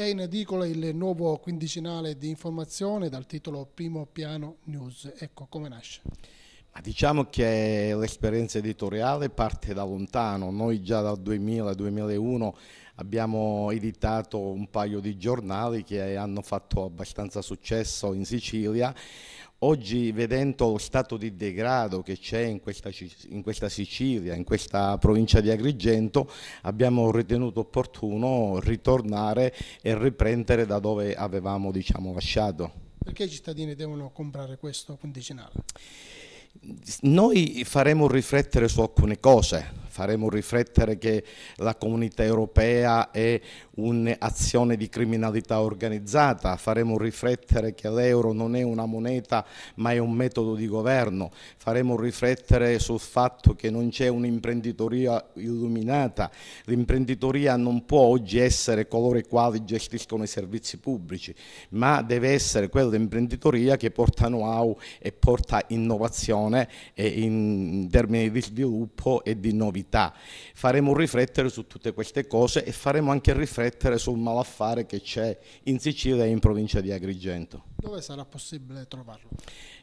È in edicola il nuovo quindicinale di informazione dal titolo Primo Piano News. Ecco come nasce. Ma diciamo che l'esperienza editoriale parte da lontano, noi già dal 2000-2001 abbiamo editato un paio di giornali che hanno fatto abbastanza successo in Sicilia Oggi vedendo lo stato di degrado che c'è in, in questa, Sicilia, in questa provincia di Agrigento, abbiamo ritenuto opportuno ritornare e riprendere da dove avevamo diciamo, lasciato. Perché i cittadini devono comprare questo quindicinale? Noi faremo riflettere su alcune cose, faremo riflettere che la comunità europea è un'azione di criminalità organizzata, faremo riflettere che l'euro non è una moneta ma è un metodo di governo, faremo riflettere sul fatto che non c'è un'imprenditoria illuminata, l'imprenditoria non può oggi essere coloro i quali gestiscono i servizi pubblici, ma deve essere quell'imprenditoria che porta know-how e porta innovazione in termini di sviluppo e di novità comunità. Faremo riflettere su tutte queste cose e faremo anche riflettere sul malaffare che c'è in Sicilia e in provincia di Agrigento. Dove sarà possibile trovarlo?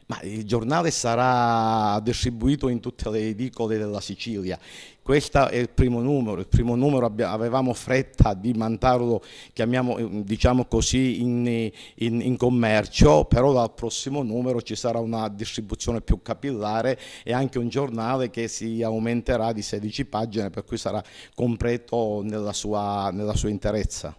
Ma il giornale sarà distribuito in tutte le edicole della Sicilia. Questo è il primo numero, il primo numero avevamo fretta di mandarlo, eh, diciamo così, in, in, in commercio, però dal prossimo numero ci sarà una distribuzione più capillare e anche un giornale che si aumenterà di 16 pagine, per cui sarà completo nella sua, nella sua interezza.